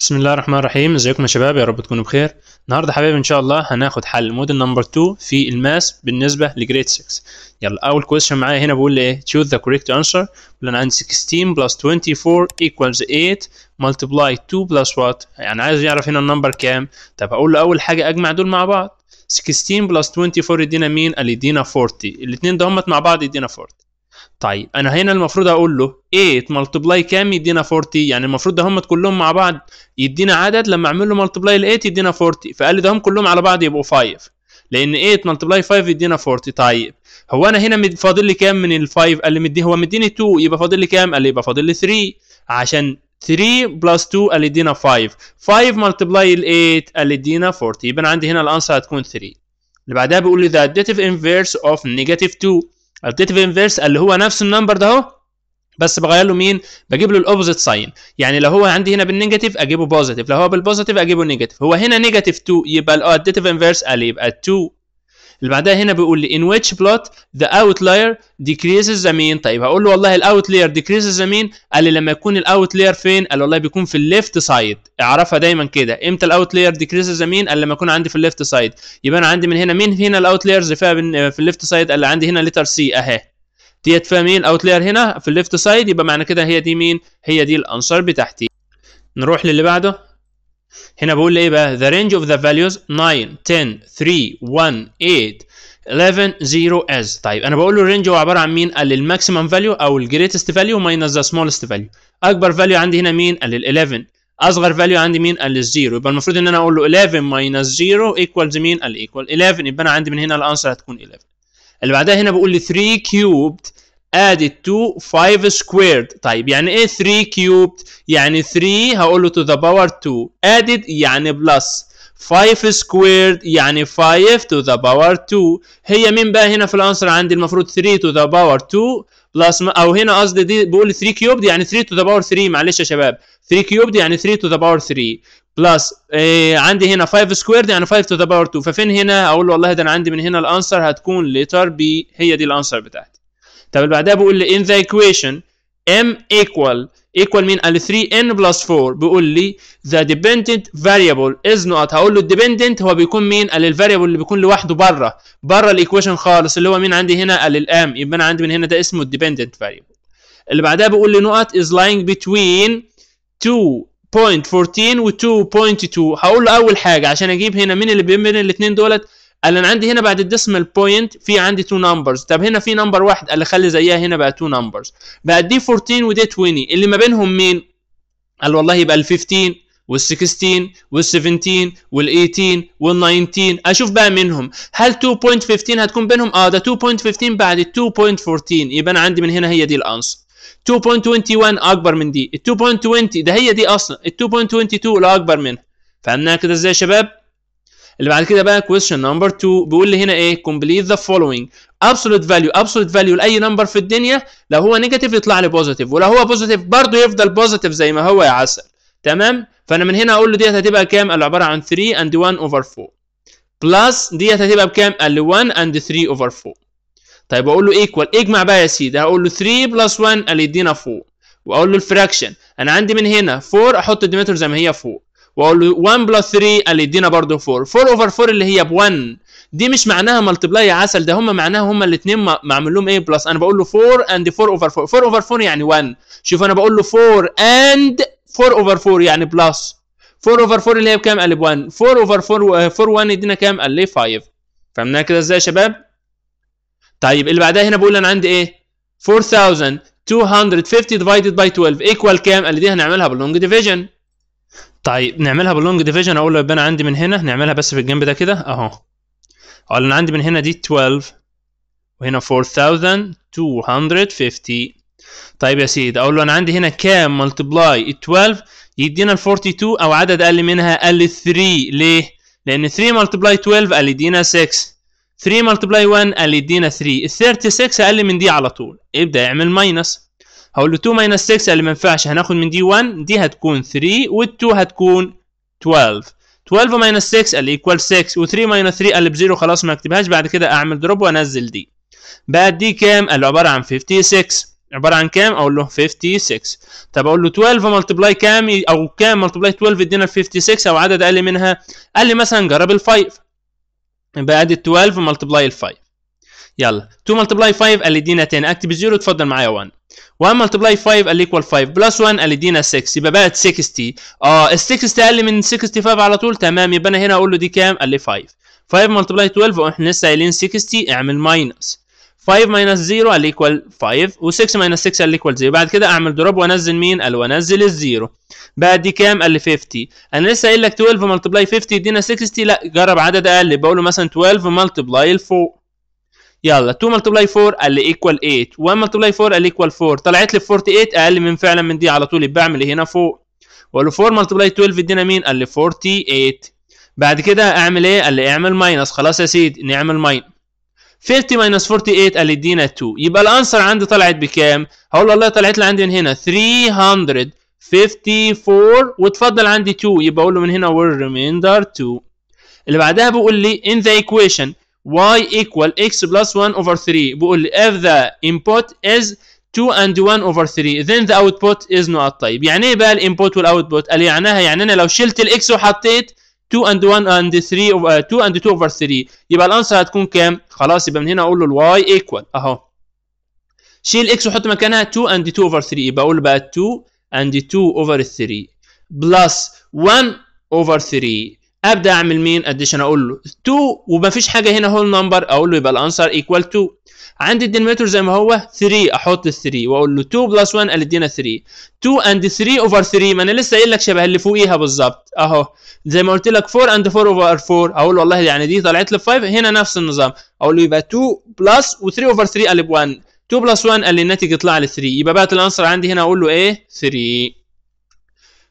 بسم الله الرحمن الرحيم ازيكم يا شباب يا رب تكونوا بخير النهارده حبايب ان شاء الله هناخد حل مودل نمبر 2 في الماس بالنسبه لجريد 6 يلا اول كويشن معايا هنا بيقول لي ايه ذا كوريكت انسر بيقول انا عندي 16 بلس 24 ايكوالز 8 ملتبلاي 2 بلس وات يعني عايز يعرف هنا النمبر كام طب اقول له اول حاجه اجمع دول مع بعض 16 بلس 24 يدينا مين قال يدينا 40 الاثنين دهمت مع بعض يدينا 40 طيب انا هنا المفروض اقول له 8 ملتبلاي كام يدينا 40 يعني المفروض ده هم كلهم مع بعض يدينا عدد لما اعمل له ملتبلاي ل 8 يدينا 40 فقال لي ده هم كلهم على بعض يبقوا 5 لان 8 ملتبلاي 5 يدينا 40 طيب هو انا هنا فاضل لي كام من ال 5 قال لي مديه هو مديني 2 يبقى فاضل لي كام قال لي يبقى فاضل لي 3 عشان 3 بلس 2 قال يدينا 5 5 ملتبلاي ال 8 قال يدينا 40 يبقى انا عندي هنا الانسر هتكون 3 اللي بعدها بيقول لي the additive inverse of negative 2 التيتيف انفيرس اللي هو نفس النمبر ده اهو بس بغير له مين بجيب له الاوبوزيت ساين يعني لو هو عندي هنا بالنيجاتيف اجيبه بوزيتيف لو هو بالبوزيتيف اجيبه نيجاتيف هو هنا نيجاتيف 2 يبقى الاديتيف آه، انفيرس ال يبقى 2 اللي بعدها هنا بيقول لي in which plot the outlier decreases the mean طيب هقول له والله الاوتلاير decreases the mean قال لي لما يكون الاوتلاير فين قال والله بيكون في الليفت سايد اعرفها دايما كده امتى الاوتلاير decreases the mean قال لما يكون عندي في الليفت سايد يبقى انا عندي من هنا مين هنا الاوتلايرز في الليفت سايد قال لي عندي هنا letter C اهي ديت فيها مين الاوتلاير هنا في الليفت سايد يبقى معنى كده هي دي مين هي دي الانسر بتاعتي نروح للي بعده هنا بقول ايه بقى the range of the values 9 10 3 1 8 11 0 as طيب انا بقول له الرينج هو عباره عن مين؟ قال لي الماكسيمم فاليو او الجريتست فاليو ماينس ذا سمولست فاليو اكبر فاليو عندي هنا مين؟ قال لي ال 11 اصغر فاليو عندي مين؟ قال لي الزيرو يبقى المفروض ان انا اقول له 11 ماينس 0 ايكوالز مين؟ قال ايكوال 11 يبقى انا عندي من هنا الانسر هتكون 11 اللي بعدها هنا بقول لي 3 كيوبد added to 5 squared طيب يعني ايه 3 cubed يعني 3 هقول له to the power 2 added يعني plus 5 squared يعني 5 to the power 2 هي مين بقى هنا في الانسر عندي المفروض 3 to the power 2 بلس او هنا قصدي دي بقول 3 كيوبد يعني 3 تو ذا باور 3 معلش يا شباب 3 كيوبد يعني 3 تو ذا باور 3 بلس إيه عندي هنا 5 سكويرد يعني 5 تو ذا باور 2 ففين هنا اقول له والله ده انا عندي من هنا الانسر هتكون لتر بي هي دي الانسر بتاعتي طب اللي بعدها بيقول لي in the equation m equal equal مين قال 3n plus 4 بيقول لي the dependent variable is not هقول له الديبندنت هو بيكون مين قال الفاريبل اللي بيكون لوحده بره بره الايكويشن خالص اللي هو مين عندي هنا قال الام يبقى انا عندي من هنا ده اسمه الديبندنت variable اللي بعدها بيقول لي نقط is lying between 2.14 و 2.2 هقول له اول حاجه عشان اجيب هنا مين اللي بين الاثنين دولت قال انا عندي هنا بعد الديسمال بوينت في عندي تو نمبرز طب هنا في نمبر واحد قال خلي زيها هنا بقى تو نمبرز بقى دي 14 ودي 20 اللي ما بينهم مين قال والله يبقى ال 15 وال16 وال17 وال18 وال19 اشوف بقى منهم هل 2.15 هتكون بينهم اه ده 2.15 بعد 2.14 يبقى انا عندي من هنا هي دي الانسر 2.21 اكبر من دي ال 2.20 ده هي دي اصلا ال 2.22 لا اكبر منها فهمناها كده ازاي يا شباب اللي بعد كده بقى كويشن نمبر 2 بيقول لي هنا ايه كومبليت ذا فولوينج ابسولوت فاليو ابسولوت فاليو لاي نمبر في الدنيا لو هو نيجاتيف يطلع لي بوزيتيف ولو هو بوزيتيف برضه يفضل بوزيتيف زي ما هو يا عسل تمام فانا من هنا اقول له ديت هتبقى كام اللي عباره عن 3 اند 1 اوفر 4 بلس ديت هتبقى بكام قال لي 1 اند 3 اوفر 4 طيب اقول له ايكوال اجمع بقى يا سيدي هقول له 3 بلس 1 قال يدينا 4 واقول له الفراكشن انا عندي من هنا 4 احط الديمتر زي ما هي 4 واقول له 1 بلس 3 قال لي يدينا برضه 4 4 اوفر 4 اللي هي ب 1 دي مش معناها ملتبلاي يا عسل ده هم معناها هم الاثنين معمول لهم ايه بلس انا بقول له 4 اند 4 اوفر 4 4 اوفر 4 يعني 1 شوف انا بقول له 4 اند 4 اوفر 4 يعني بلس 4 اوفر 4 اللي هي بكام قال لي ب 1 4 اوفر 4 4 1 يدينا كام قال لي 5 فهمناها كده ازاي يا شباب طيب اللي بعدها هنا بقول انا عندي ايه 4250 divided by 12 equal كام قال لي دي هنعملها باللونج ديفيجن طيب نعملها باللونج ديفيجن اقول له يبقى انا عندي من هنا نعملها بس في الجنب ده كده اهو اقول انا عندي من هنا دي 12 وهنا 4250 طيب يا سيدي اقول له انا عندي هنا كام ملتبلاي 12 يدينا ال 42 او عدد اقل منها قال لي 3 ليه؟ لان 3 ملتبلاي 12 قال يدينا 6 3 ملتبلاي 1 قال يدينا 3 ال 36 اقل من دي على طول ابدا اعمل ماينس هقول له 2 ماينس 6 اللي ما ينفعش هناخد من دي 1 دي هتكون 3 وال2 هتكون 12 12 ماينس 6 اللي ايكوال 6 و3 ماينس 3 اللي بزيرو خلاص ما اكتبهاش بعد كده اعمل دروب وانزل دي بقى دي كام اللي عباره عن 56 عباره عن كام اقول له 56 طب اقول له 12 ملتبلاي كام او كام ملتبلاي 12 ادينا 56 او عدد اقل منها قال لي مثلا جرب ال 5 يبقى ادي 12 ملتبلاي ال 5 يلا 2 ملتبلاي 5 قال لي ادينا 10 اكتب 0 اتفضل معايا 1 1 ملتبلاي 5 قال لي ايكوال 5 بلس 1 قال يدينا 6 يبقى بقت 60 اه ال 60 اقل من 65 على طول تمام يبقى انا هنا اقول له دي كام؟ قال لي 5 5 ملتبلاي 12 واحنا لسه قايلين 60 اعمل ماينس 5 ماينس 0 قال لي ايكوال 5 و6 ماينس 6 قال لي ايكوال 0 بعد كده اعمل دروب وانزل مين؟ قال وانزل الزيرو بقى دي كام؟ قال لي 50 انا لسه قايل لك 12 ملتبلاي 50 يدينا 60 لا جرب عدد اقل بقول له مثلا 12 ملتبلاي 4 يلا 2 ملتبلاي 4 قال لي ايكوال 8 1 ملتبلاي 4 قال لي ايكوال 4 طلعت لي 48 اقل من فعلا من دي على طول بعمل هنا فوق واقول له 4 ملتبلاي 12 ادينا مين قال لي 48 بعد كده اعمل ايه قال لي اعمل ماينس خلاص يا سيدي نعمل ماينس 50 ماينس 48 قال لي ادينا 2 يبقى الانسر عندي طلعت بكام هقول له والله طلعت لي عندي من هنا 354 واتفضل عندي 2 يبقى اقول له من هنا والريميندر 2 اللي بعدها بيقول لي ان ذا ايكويشن y equal x plus 1 over 3 بقول لي if the input is 2 and 1 over 3 then the output is not طيب يعني ايه بقى الانبوت والاوتبوت قال يعناها يعني انا لو شلت الاكس وحطيت 2 and 1 and 3 over 2 آه، and 2 over 3 يبقى الانسر هتكون كام خلاص يبقى من هنا اقول له الواي ايكوال اهو شيل x وحط مكانها 2 and 2 over 3 يبقى اقول بقى 2 and 2 over 3 plus 1 over 3 ابدا اعمل مين اديشن اقول له 2 ومفيش حاجه هنا هول نمبر اقول له يبقى الانسر ايكوال 2 عندي الدينميتور زي ما هو 3 احط ال 3 واقول له 2 بلس 1 قال ادينا 3 2 اند 3 اوفر 3 ما انا لسه قايل لك شبه اللي فوقيها بالظبط اهو زي ما قلت لك 4 اند 4 اوفر 4 اقول له والله يعني دي طلعت لي 5 هنا نفس النظام اقول له يبقى 2 بلس و3 اوفر 3 قال 1 2 بلس 1 قال لي الناتج يطلع لي 3 يبقى بقت الانسر عندي هنا اقول له ايه 3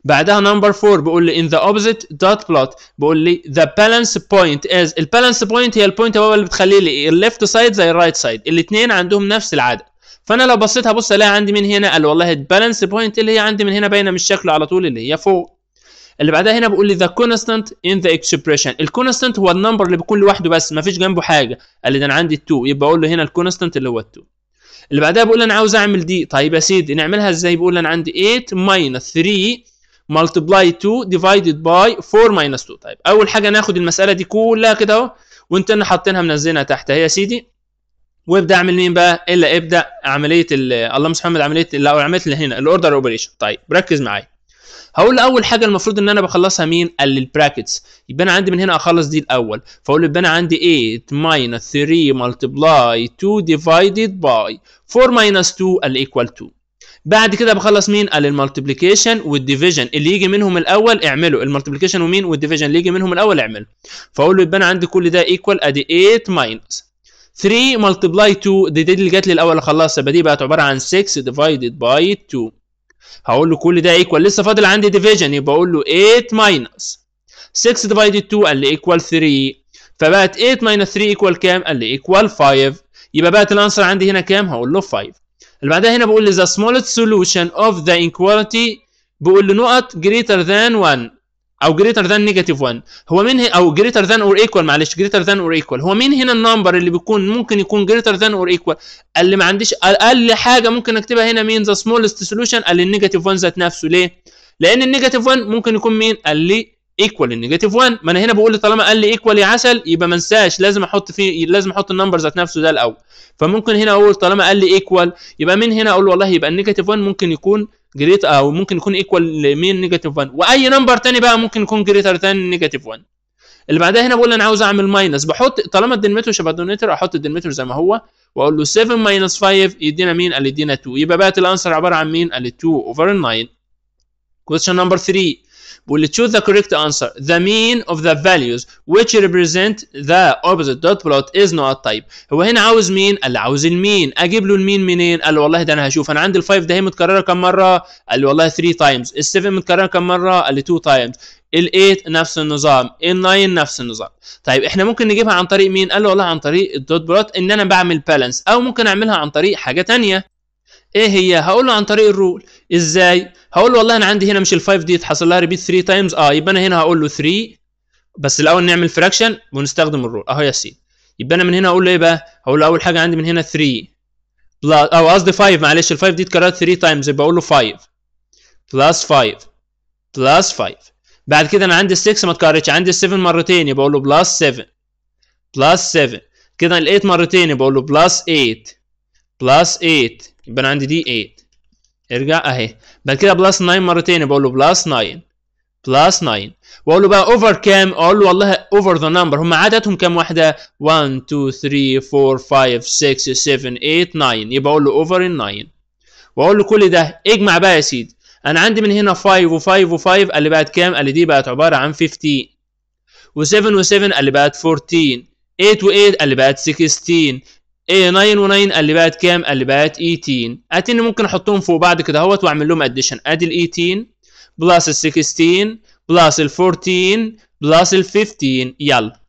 بعدها نمبر 4 بيقول لي ان ذا اوبزيت دوت بلوت بيقول لي ذا بالانس بوينت از البالانس بوينت هي البوينت هو اللي بتخلي لي الليفت سايد زي الرايت سايد الاثنين عندهم نفس العدد فانا لو بصيت هبص الاقي عندي من هنا قال والله البالانس بوينت اللي هي عندي من هنا باينه من الشكل على طول اللي هي فوق اللي بعدها هنا بيقول لي ذا كونستانت ان ذا اكسبريشن الكونستانت هو النمبر اللي بيكون لوحده بس ما فيش جنبه حاجه قال لي ده انا عندي 2 يبقى اقول له هنا الكونستانت اللي هو ال2 اللي بعدها بيقول لي انا عاوز اعمل دي طيب يا سيدي نعملها ازاي بيقول لي انا عندي 8 3 multiply 2 divided by 4 minus 2 طيب اول حاجه ناخد المساله دي كلها كده اهو وانت انا حاطينها منزلينها تحت هي يا سيدي وابدا اعمل مين بقى الا ابدا عمليه اللهم صل محمد عمليه اللي عمليه اللي هنا الاوردر اوبريشن طيب ركز معايا هقول اول حاجه المفروض ان انا بخلصها مين البراكتس يبقى انا عندي من هنا اخلص دي الاول فاقول يبقى انا عندي 8 3 multiply 2 divided by 4 2 الايكوال 2 بعد كده بخلص مين قال المالتيبليكيشن والديفيجن اللي يجي منهم الاول اعمله المالتيبليكيشن ومين والديفيجن اللي يجي منهم الاول اعمله فاقول له يبقى انا عندي كل ده ايكوال ادي 8 ماينس 3 ملتبلاي 2 دي, دي اللي جات لي الاول اللي خلصها يبقى دي بقت عباره عن 6 ديفايدد باي 2 هقول له كل ده ايكوال لسه فاضل عندي ديفيجن يبقى اقول له 8 ماينس 6 ديفايدد 2 قال لي ايكوال 3 فبقت 8 ماينس 3 ايكوال كام؟ قال لي ايكوال 5 يبقى بقت الانسر عندي هنا كام؟ هقول له 5 اللي بعدها هنا بقول لي the smallest solution of the inequality بقول له نقط greater than 1 او greater than negative 1 هو مين او greater than or equal معلش greater than or equal هو مين هنا النمبر اللي بيكون ممكن يكون greater than or equal اللي ما عنديش اقل حاجه ممكن اكتبها هنا مين the smallest solution قال لي النيجاتيف 1 ذات نفسه ليه لان النيجاتيف 1 ممكن يكون مين قال لي ايكوال النيجاتيف 1 ما انا هنا بقول طالما قال لي ايكوال يا عسل يبقى ما انساش لازم احط فيه لازم احط النمبر ذات نفسه ده الاول فممكن هنا اقول طالما قال لي ايكوال يبقى من هنا اقول والله يبقى النيجاتيف 1 ممكن يكون جريت او ممكن يكون ايكوال لمين نيجاتيف 1 واي نمبر ثاني بقى ممكن يكون جريتر ثان نيجاتيف 1 اللي بعدها هنا بقول انا عاوز اعمل ماينس بحط طالما الدينمتر شبه الدينمتر احط الدينمتر زي ما هو واقول له 7 ماينس 5 يدينا مين؟ قال يدينا 2 يبقى بقت الانسر عباره عن مين؟ قال 2 اوفر 9 كويشن نمبر 3 بقول لي choose the correct answer the mean of the values which represent the opposite dot plot is not type هو هنا عاوز مين قال لي عاوز المين اجيب له المين منين قال له والله ده انا هشوف انا عندي ال5 ده هي متكرره كم مره قال لي والله 3 تايمز ال7 متكرره كم مره قال لي 2 تايمز ال8 نفس النظام ال9 نفس النظام طيب احنا ممكن نجيبها عن طريق مين قال له والله عن طريق الدوت بلوت ان انا بعمل بالانس او ممكن اعملها عن طريق حاجه ثانيه ايه هي هقول له عن طريق الرول ازاي هقول له والله انا عندي هنا مش ال5 دي تحصل لها ريبيت 3 تايمز اه يبقى انا هنا هقول له 3 بس الاول نعمل فراكشن ونستخدم الرول اهو يا سيدي يبقى انا من هنا اقول له ايه بقى هقول له اول حاجه عندي من هنا 3 بلس او قصدي 5 معلش ال5 دي اتكررت 3 تايمز يبقى اقول له 5 بلس 5 بلس 5 بعد كده انا عندي ال 6 ما اتكررتش عندي ال 7 مرتين يبقى اقول له بلس 7 بلس 7 كده ال 8 مرتين يبقى اقول له بلس 8 بلس 8 يبقى انا عندي دي 8 إيه. ارجع اهي بعد كده بلس 9 مرتين بقول له بلس 9 بلس 9 واقول له بقى اوفر كام اقول له والله اوفر ذا نمبر هم عددهم كام واحده 1 2 3 4 5 6 7 8 9 يبقى اقول له اوفر ال 9 واقول له كل ده اجمع بقى يا سيدي انا عندي من هنا 5 و5 و5 قال لي بقت كام قال لي دي بقت عباره عن 15 و7 و7 قال لي بقت 14 8 و8 قال لي بقت 16 اي 9 و9 اللي بقت كام؟ اللي بقت 18 قالت اني ممكن احطهم فوق بعض كده اهوت واعمل لهم اديشن ادي ال 18 بلس ال 16 بلس ال 14 بلس ال 15 يلا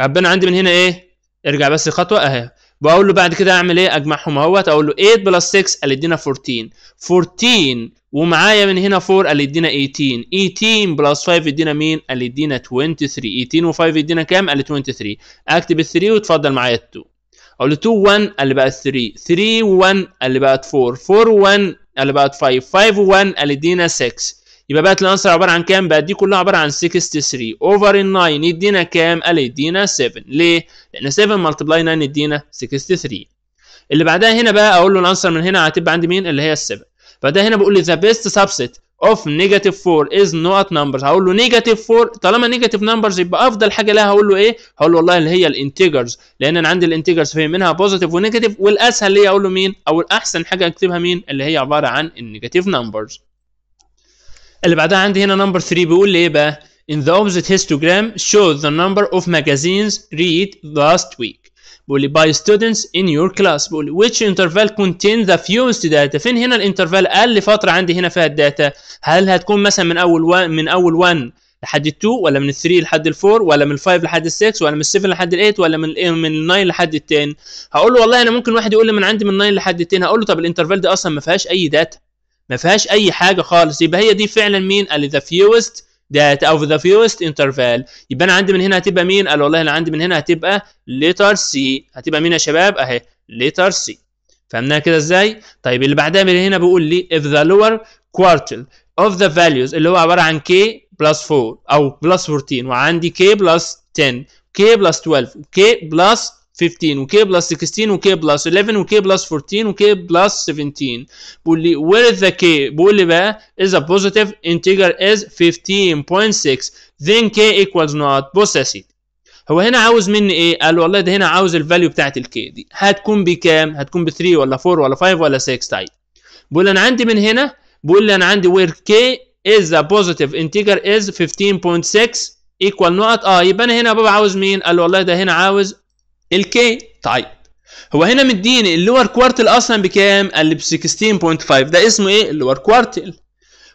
ربنا عندي من هنا ايه؟ ارجع بس خطوه اهي بقول له بعد كده اعمل ايه؟ اجمعهم اهوت اقول له 8 بلس 6 اللي يدينا 14 14 ومعايا من هنا 4 اللي يدينا 18 18 بلس 5 يدينا مين؟ اللي يدينا 23 18 و5 يدينا كام؟ اللي 23 اكتب ال 3 وتفضل معايا ال 2 قبل 2 1 اللي بقت 3 3 1 اللي بقت 4 4 1 اللي بقت 5 5 1 اللي ادينا 6 يبقى بقت الانسر عباره عن كام بقت دي كلها عباره عن 63 اوفر 9 يدينا كام قال يدينا 7 ليه لان 7 ملتبلاي 9 يدينا 63 اللي بعدها هنا بقى اقول له الانسر من هنا هتبقى عندي مين اللي هي ال 7 فده هنا بقول لي ذا بيست سبست of negative 4 is not numbers هقول له negative 4 طالما negative numbers يبقى افضل حاجه لها هقول له ايه هقول له والله اللي هي الانتجرز لان انا عندي الانتجرز فهي منها و ونيجاتيف والاسهل ليا اقول له مين او الاحسن حاجه اكتبها مين اللي هي عباره عن النيجاتيف numbers. اللي بعدها عندي هنا number 3 بيقول لي ايه بقى in the opposite histogram show the number of magazines read last week بقول لي by students in your class بقول لي which interval contain the fewest data فين هنا الانترفال اقل فتره عندي هنا فيها الداتا هل هتكون مثلا من اول 1 من اول 1 لحد ال 2 ولا من ال 3 لحد ال 4 ولا من ال 5 لحد ال 6 ولا من ال 7 لحد ال 8 ولا من ال إيه, من 9 لحد ال 10 هقول له والله انا ممكن واحد يقول لي من عندي من 9 لحد ال 10 هقول له طب الانترفال دي اصلا ما فيهاش اي داتا ما فيهاش اي حاجه خالص يبقى هي دي فعلا مين قال لي ذا فيوست that of the fewest interval يبقى انا عندي من هنا هتبقى مين قال والله انا عندي من هنا هتبقى letter C هتبقى مين يا شباب اهي letter C فهمناها كده ازاي طيب اللي بعدها من هنا بيقول لي if the lower quartile of the values اللي هو عباره عن k plus 4 او plus 14 وعندي k plus 10 k plus 12 k plus 15 وكي بلس 16 وكي بلس 11 وكي بلس 14 وكي بلس 17 بقول لي وير ذا كي بقول لي بقى از بوزيتيف انتجر از 15.6 then كي ايكوالز نوت بص يا سيدي هو هنا عاوز مني ايه قال والله ده هنا عاوز الفاليو بتاعت الكي دي هتكون بكام هتكون ب 3 ولا 4 ولا 5 ولا 6 طيب بقول انا عندي من هنا بقول لي انا عندي وير كي از a بوزيتيف انتجر از 15.6 ايكوال نقط اه يبقى انا هنا بابا عاوز مين قال والله ده هنا عاوز الكي طيب هو هنا مديني اللور كوارتل اصلا بكام؟ قال لي ب 16.5 ده اسمه ايه؟ اللور كوارتل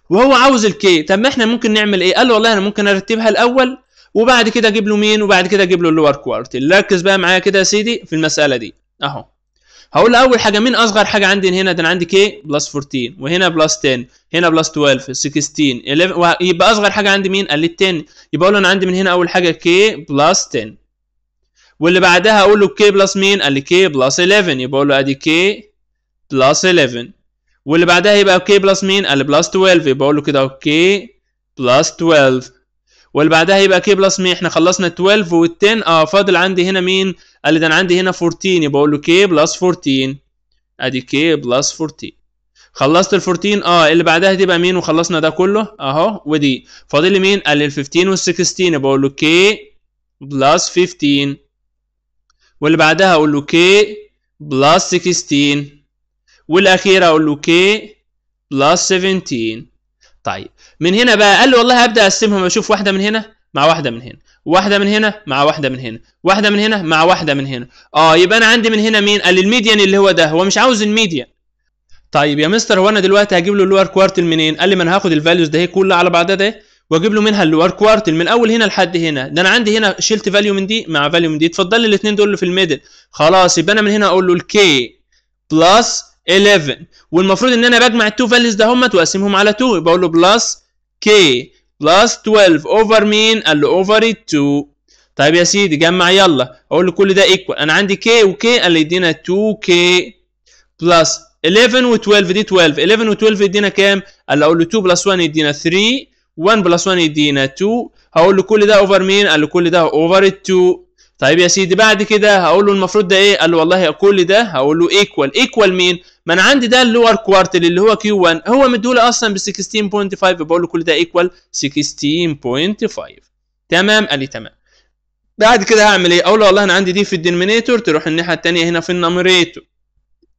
وهو عاوز الكي طب ما احنا ممكن نعمل ايه؟ قال والله انا ممكن ارتبها الاول وبعد كده اجيب له مين وبعد كده اجيب له اللور كوارتل ركز بقى معايا كده يا سيدي في المساله دي اهو هقول اول حاجه مين اصغر حاجه عندي هنا ده انا عندي كي بلس 14 وهنا بلس 10 هنا بلس 12 16 11 يبقى اصغر حاجه عندي مين قال لي 10 يبقى اقول انا عندي من هنا اول حاجه كي بلس 10 واللي بعدها اقول له كي بلس مين قال لي كي بلس 11 يبقى اقول له ادي كي بلس 11 واللي بعدها يبقى كي بلس مين قال لي بلس 12 يبقى اقول له كده كي بلس 12 واللي بعدها يبقى كي بلس مين احنا خلصنا 12 وال10 اه فاضل عندي هنا مين قال لي ده انا عندي هنا 14 يبقى اقول له كي بلس 14 ادي كي بلس 14 خلصت ال 14 اه اللي بعدها تبقى مين وخلصنا ده كله اهو ودي فاضل لي مين قال لي ال 15 وال 16 يبقى اقول له كي بلس 15 واللي بعدها اقول له كي بلس 16 والاخير اقول له كي بلس 17 طيب من هنا بقى قال لي والله هبدا اقسمهم اشوف واحده من هنا مع واحده من هنا واحده من هنا مع واحده من هنا واحده من هنا مع واحده من هنا اه يبقى انا عندي من هنا مين قال الميديان اللي هو ده هو مش عاوز الميديان طيب يا مستر هو انا دلوقتي هجيب له اللور كوارتل منين قال لي ما انا هاخد الفاليوز ده هي كلها على بعضها ده واجيب له منها اللور كوارتل من اول هنا لحد هنا ده انا عندي هنا شلت فاليو من دي مع فاليو من دي اتفضل لي الاثنين دول في الميدل خلاص يبقى انا من هنا اقول له الكي بلس 11 والمفروض ان انا بجمع التو فاليوز ده هم واقسمهم على 2 يبقى اقول له بلس كي بلس 12 اوفر مين قال له اوفر 2 طيب يا سيدي جمع يلا اقول له كل ده ايكوال انا عندي كي وكي قال لي يدينا 2 كي بلس 11 و12 دي 12 11 و12 يدينا كام قال له اقول له 2 بلس 1 يدينا 3 1 بلس 1 يدينا 2 هقول له كل ده اوفر مين قال له كل ده اوفر ال 2 طيب يا سيدي بعد كده هقول له المفروض ده ايه قال له والله كل ده هقول له ايكوال ايكوال مين ما انا عندي ده اللور كوارتل اللي هو كيو 1 هو مديهولي اصلا ب 16.5 بقول له كل ده ايكوال 16.5 تمام قال لي تمام بعد كده هعمل ايه اقول له والله انا عندي دي في الدينومينيتور تروح الناحيه الثانيه هنا في النمريتور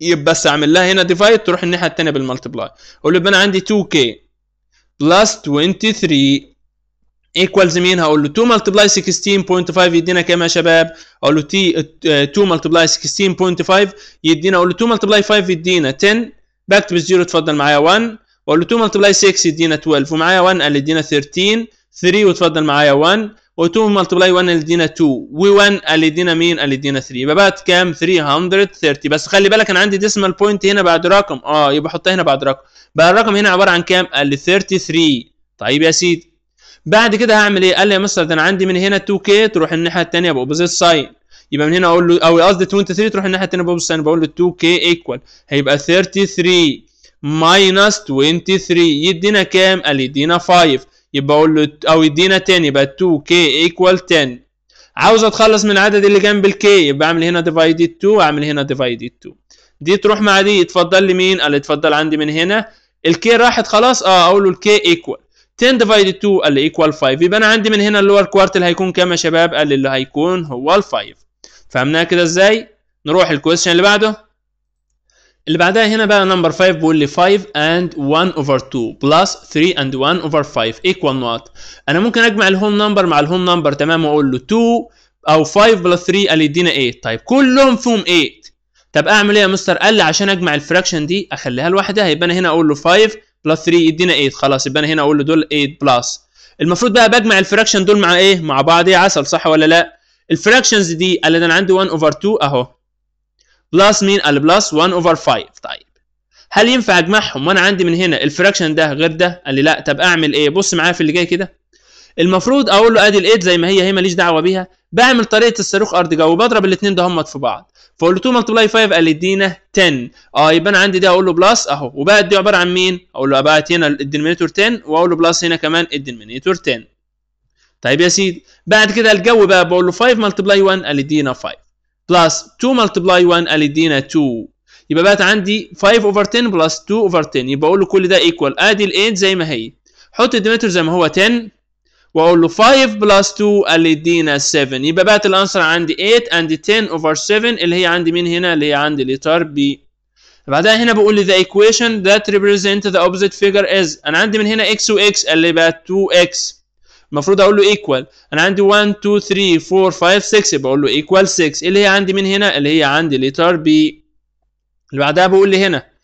يبقى بس اعمل لها هنا ديفايد تروح الناحيه الثانيه بالمالتبلاي اقول له يبقى انا عندي 2 كي plus 23 ايكوالز مين هقول له 2 ملتبلاي 16.5 يدينا كام يا شباب اقول له 2 ملتبلاي 16.5 يدينا اقول له 2 ملتبلاي 5 يدينا 10 بكتب الزيرو اتفضل معايا 1 واقول له 2 ملتبلاي 6 يدينا 12 ومعايا 1 قال يدينا 13 3 واتفضل معايا 1 و2 ملتبلاي 1 اللي يدينا 2 و1 اللي ادينا مين اللي ادينا 3 يبقى بقت كام 330 بس خلي بالك انا عندي ديسمال بوينت هنا بعد رقم اه يبقى احطها هنا بعد رقم بقى الرقم هنا عباره عن كام قال لي 33 طيب يا سيدي بعد كده هعمل ايه قال لي يا مستر ده انا عندي من هنا 2k تروح الناحيه الثانيه باوبوزيت ساين يبقى من هنا اقول له او قصدي 23 تروح الناحيه الثانيه باوبوزيت ساين بقول له 2k ايكوال هيبقى 33 ماينس 23 يدينا كام؟ قال يدينا 5 يبقى اقول له او يدينا تاني يبقى 2k ايكوال 10 عاوز اتخلص من العدد اللي جنب الكي يبقى اعمل هنا ديفايدد 2 واعمل هنا ديفايدد 2 دي تروح مع دي اتفضل لي مين قال اتفضل عندي من هنا الكي راحت خلاص اه اقول له الكي ايكوال 10 ديفايد 2 قال لي ايكوال 5 يبقى انا عندي من هنا اللي هو الكوارتل هيكون كام يا شباب قال لي اللي هيكون هو ال 5 فهمناها كده ازاي نروح الكويشن اللي بعده اللي بعدها هنا بقى نمبر 5 بيقول لي 5 and 1 over 2 plus 3 and 1 over 5 equal what انا ممكن اجمع الهوم نمبر مع الهوم نمبر تمام واقول له 2 او 5 بلس 3 قال يدينا 8 طيب كلهم فيهم 8 طب اعمل ايه يا مستر قال لي عشان اجمع الفراكشن دي اخليها لوحدها يبقى انا هنا اقول له 5 بلس 3 يدينا 8 خلاص يبقى انا هنا اقول له دول 8 بلس المفروض بقى بجمع الفراكشن دول مع ايه مع بعض يا عسل صح ولا لا الفراكشنز دي قال انا عندي 1 اوفر 2 اهو بلس مين قال بلس 1 اوفر 5 طيب هل ينفع اجمعهم وانا عندي من هنا الفراكشن ده غير ده قال لي لا طب اعمل ايه بص معايا في اللي جاي كده المفروض اقول له ادي الايد زي ما هي هي ماليش دعوه بيها بعمل طريقه الصاروخ ارض جو وبضرب الاثنين ده همت في بعض فقول له 2 ملتبلاي 5 قال لي ادينا 10 اه يبقى انا عندي ده اقول له بلس اهو وبقى دي عباره عن مين؟ اقول له ابعت هنا الدينمينيتور 10 واقول له بلس هنا كمان الدينمينيتور 10 طيب يا سيدي بعد كده الجو بقى بقول له 5 ملتبلاي 1 قال لي ادينا 5 بلس 2 ملتبلاي 1 قال يدينا 2 يبقى بقت عندي 5 اوفر 10 بلس 2 اوفر 10 يبقى اقول له كل ده ايكوال ادي ال8 زي ما هي حط الديمتر زي ما هو 10 واقول له 5 بلس 2 قال يدينا 7 يبقى بقت الانسر عندي 8 اند 10 اوفر 7 اللي هي عندي مين هنا اللي هي عندي الاطار بي بعدها هنا بقول لي the equation that represent the opposite figure is انا عندي من هنا x و x اللي بقت 2 2x المفروض اقول له ايكوال انا عندي 1 2 3 4 5 6 يبقى اقول له ايكوال 6 ايه اللي هي عندي من هنا اللي هي عندي ليتر بي اللي بعدها بقول لي هنا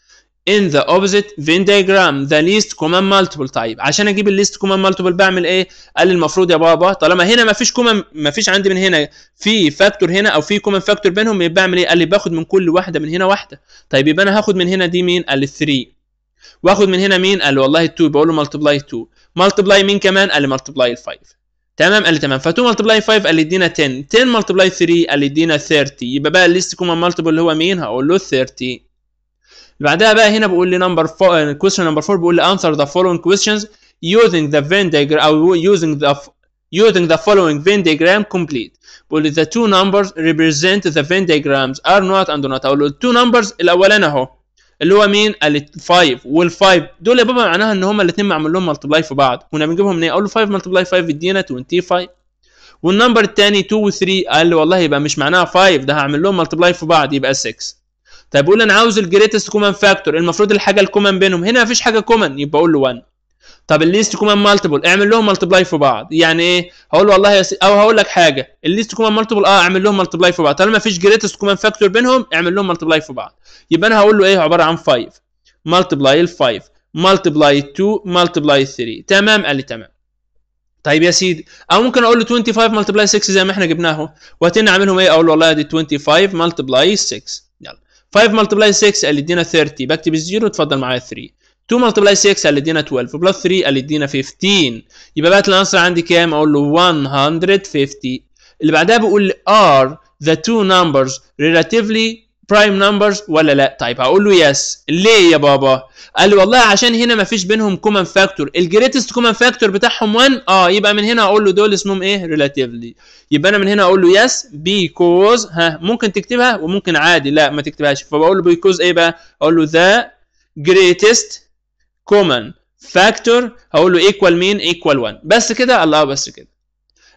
in the opposite Venn diagram the least common multiple طيب عشان اجيب الليست common multiple بعمل ايه؟ قال لي المفروض يا بابا طالما هنا ما فيش كومن ما فيش عندي من هنا في فاكتور هنا او في كومن فاكتور بينهم يبقى بعمل ايه؟ قال لي باخد من كل واحده من هنا واحده طيب يبقى انا هاخد من هنا دي مين؟ قال لي 3 واخد من هنا مين؟ قال لي والله 2 بقول له multiply 2 مالتبلاي مين كمان قال لي مالتبلاي ال 5 تمام قال لي تمام ف 2 مالتبلاي 5 قال لي ادينا 10 10 مالتبلاي 3 قال لي ادينا 30 يبقى بقى الليست كومن مالتيبل اللي هو مين هقول له 30 بعدها بقى هنا بيقول لي نمبر آه، question نمبر 4 بيقول لي answer the following questions using the فين diagram او using the using the following Venn diagram complete بقول لي the two numbers represent the Venn diagrams are not and not اقول له two numbers الاولاني اهو اللي هو مين الفايف والفايف دول يا بابا معناها ان هما الاثنين معمول لهم ملتبلاي في بعض كنا بنجيبهم منين اقول له 5 ملتبلاي 5 يدينا 25 والنمبر الثاني 2 و3 قال لي والله يبقى مش معناها 5 ده هعمل لهم ملتبلاي في بعض يبقى 6 طيب بقول انا عاوز الجريتست كومن فاكتور المفروض الحاجه الكومن بينهم هنا مفيش حاجه كومن يبقى اقول له 1 طب الليست كومان مالتيبل اعمل لهم مالتبلاي في بعض يعني ايه هقول والله يا او هقول لك حاجه الليست كومان مالتيبل اه اعمل لهم مالتيبلاي في بعض طالما فيش جريتست كومان فاكتور بينهم اعمل لهم مالتبلاي في بعض يبقى انا هقول له ايه عباره عن 5 مالتبلاي ال 5 مالتبلاي 2 مالتبلاي 3 تمام قال لي تمام طيب يا سيدي او ممكن اقول له 25 ملتبلاي 6 زي ما احنا جبناه وهتن اعملهم ايه اقول له والله دي 25 ملتبلاي 6 يلا 5 ملتبلاي 6 قال لي ادينا 30 بكتب الزيرو اتفضل معايا 3 2 ملتبلاي 6 اللي ادينا 12 بلس 3 اللي ادينا 15 يبقى بقى الانسر عندي كام اقول له 150 اللي بعدها بيقول لي ار ذا تو نمبرز ريلاتيفلي برايم نمبرز ولا لا طيب هقول له يس ليه يا بابا قال لي والله عشان هنا ما فيش بينهم كومن فاكتور الجريتست كومن فاكتور بتاعهم 1 اه يبقى من هنا اقول له دول اسمهم ايه ريلاتيفلي يبقى انا من هنا اقول له يس بيكوز ها ممكن تكتبها وممكن عادي لا ما تكتبهاش فبقول له بيكوز ايه بقى اقول له ذا جريتست كومن فاكتور هقول له ايكوال مين ايكوال 1 بس كده الله بس كده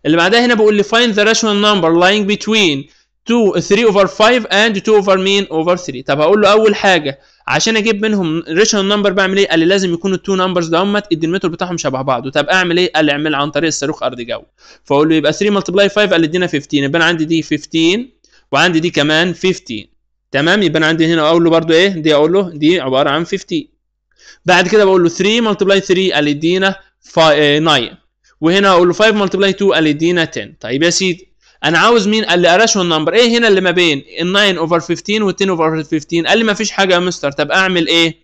اللي بعدها هنا بقول لي فايند ذا راشونال نمبر لاينج بتوين 2 3 اوفر 5 اند 2 اوفر مين اوفر 3 طب هقول له اول حاجه عشان اجيب منهم ريشنال نمبر بعمل ايه؟ قال لي لازم يكونوا التو نمبرز دهمت الدينمتر بتاعهم شبه بعض طب اعمل ايه؟ قال لي اعمل عن طريق الصاروخ ارض جو فاقول له يبقى 3 ملتبلاي 5 قال لي ادينا 15 يبقى انا عندي دي 15 وعندي دي كمان 15 تمام يبقى انا عندي هنا اقول له برده ايه؟ دي اقول له دي عباره عن 15 بعد كده بقول له 3 ملتبلاي 3 قال يدينا 9 وهنا اقول له 5 ملتبلاي 2 قال يدينا 10 طيب يا سيدي انا عاوز مين قال لي اراشون نمبر ايه هنا اللي ما بين ال 9 اوفر 15 وال 10 اوفر 15 قال لي ما فيش حاجه يا مستر طب اعمل ايه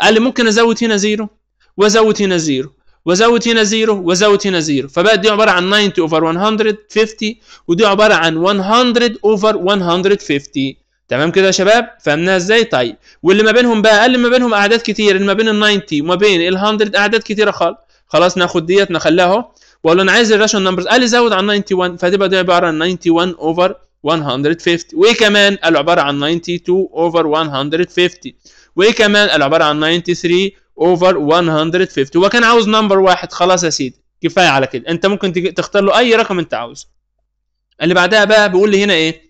قال لي ممكن ازود هنا زيرو وازود هنا زيرو وازود هنا زيرو وازود هنا زيرو فبقت دي عباره عن 90 اوفر 150 ودي عباره عن 100 اوفر 150 تمام كده يا شباب فهمناها ازاي طيب واللي ما بينهم بقى اقل ما بينهم اعداد كتير اللي ما بين ال90 وما بين ال100 اعداد كتيره خالص خلاص ناخد ديت نخليها اهو واقول له انا عايز الراشن نمبرز قال لي زود عن 91 فتبقى دي عباره عن 91 اوفر 150 وايه كمان قال عباره عن 92 اوفر 150 وايه كمان قال عباره عن 93 اوفر 150 هو كان عاوز نمبر واحد خلاص يا سيدي كفايه على كده انت ممكن تختار له اي رقم انت عاوزه اللي بعدها بقى بيقول لي هنا ايه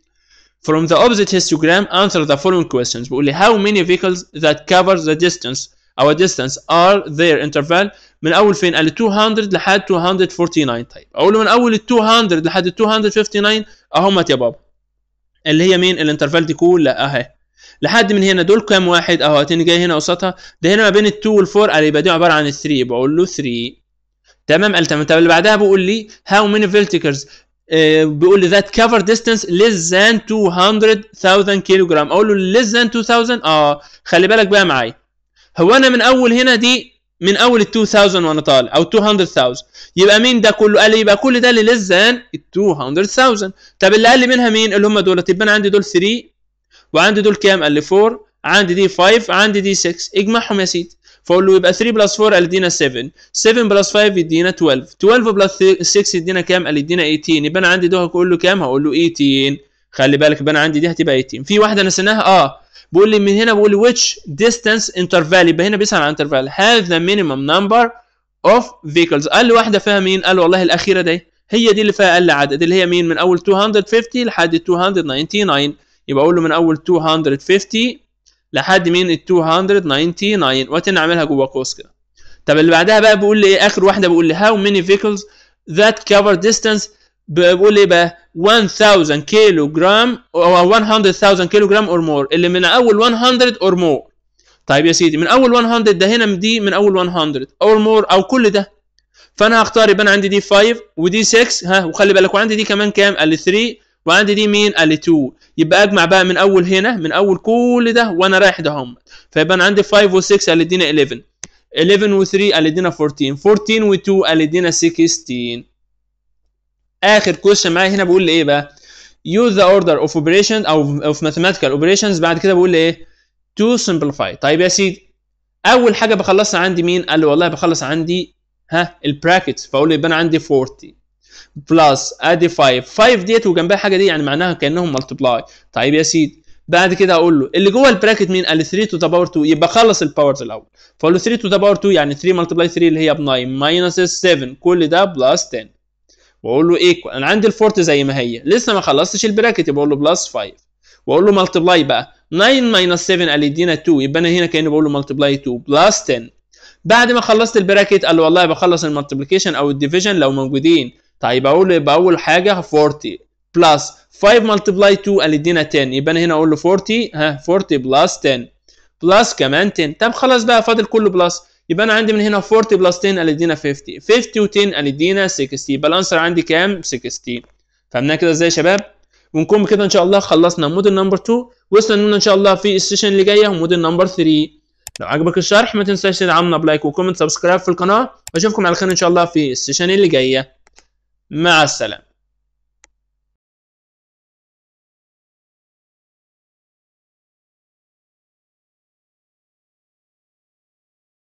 From the opposite histogram, answer the following questions. بقول لي how many vehicles that cover the distance our distance are their interval من اول فين؟ قال لي 200 لحد 249 طيب اقول له من اول ال 200 لحد 259 اهمت يا بابا اللي هي مين؟ الانترفال دي كلها اهي لحد من هنا دول كام واحد اهو هتني جاي هنا قصادها ده هنا ما بين ال 2 وال 4 قال يبقى دي عباره عن 3 بقول له 3 تمام قال تمام طب اللي بعدها بيقول لي هاو ميني فيرتيكلز آه، بيقول لي ذات كفر ديستانس ليس ذان 200000 كيلو جرام اقول له ليس ذان 2000 اه خلي بالك بقى معايا هو انا من اول هنا دي من اول ال 2000 وانا طالع او 200000 يبقى مين ده كله قال لي يبقى كل ده اللي ليس ذان 200000 طب اللي اقل منها مين اللي هم دول يبقى انا عندي دول 3 وعندي دول كام قال لي 4 عندي دي 5 عندي دي 6 اجمعهم يا سيدي فاقول له يبقى 3 بلس 4 قال يدينا 7 7 بلس 5 يدينا 12 12 بلس 6 يدينا كام قال يدينا 18 يبقى انا عندي ده هقول له كام هقول له 18 خلي بالك يبقى انا عندي دي هتبقى 18 في واحده نسيناها اه بيقول لي من هنا بيقول لي which distance interval يبقى هنا بيسأل عن interval have the minimum number of vehicles قال لي واحده فيها مين قال والله الاخيره دي هي دي اللي فيها اقل عدد اللي هي مين من اول 250 لحد 299 يبقى اقول له من اول 250 لحد مين ال 299 وتن جوه قوس كده طب اللي بعدها بقى بيقول لي ايه اخر واحده بيقول لي هاو ميني فيكلز ذات كفر ديستانس بيقول لي بقى 1000 كيلو جرام او 100000 كيلو جرام اور مور اللي من اول 100 اور مور طيب يا سيدي من اول 100 ده هنا دي من اول 100 اور مور او كل ده فانا هختار يبقى انا عندي دي 5 ودي 6 ها وخلي بالك وعندي دي كمان كام؟ قال لي 3 وعندي دي مين ال 2 يبقى اجمع بقى من اول هنا من اول كل ده وانا رايح ده هم فيبقى انا عندي 5 و6 قال ادينا 11 11 و3 قال ادينا 14 14 و2 قال ادينا 16 اخر كوشن معايا هنا بيقول لي ايه بقى use the order of operation او of mathematical operations بعد كده بقول لي ايه to simplify طيب يا سيدي اول حاجه بخلصها عندي مين قال لي والله بخلص عندي ها البراكتس فاقول له يبقى انا عندي 40 بلس ادي 5 5 ديت وجنبها حاجه دي يعني معناها كانهم ملتبلاي طيب يا سيدي بعد كده اقول له اللي جوه البراكت مين؟ قال لي 3 تو ذا باور 2 يبقى خلص الباورز الاول فاقول له 3 تو ذا باور 2 يعني 3 ملتبلاي 3 اللي هي ب 9 ماينس 7 كل ده بلس 10 واقول له ايكوال انا عندي الفورت زي ما هي لسه ما خلصتش البراكت يبقى اقول له بلس 5 واقول له ملتبلاي بقى 9 ماينس 7 قال لي ادينا 2 يبقى انا هنا كاني بقول له ملتبلاي 2 بلس 10 بعد ما خلصت البراكت قال له والله بخلص المالتيبليكيشن او الديفيجن لو موجودين طيب اقول يبقى اول حاجه 40 بلس 5 ملتبلاي 2 قال ادينا 10 يبقى انا هنا اقول له 40 ها 40 بلس 10 بلس كمان 10 طب خلاص بقى فاضل كله بلس يبقى انا عندي من هنا 40 بلس 10 قال ادينا 50 50 و10 قال ادينا 60 يبقى الانسر عندي كام 60 فهمناها كده ازاي يا شباب ونكون كده ان شاء الله خلصنا موديل نمبر 2 وصلنا لنا ان شاء الله في السيشن اللي جايه موديل نمبر 3 لو عجبك الشرح ما تنساش تدعمنا بلايك وكومنت سبسكرايب في القناه واشوفكم على خير ان شاء الله في السيشن اللي جايه مع السلامة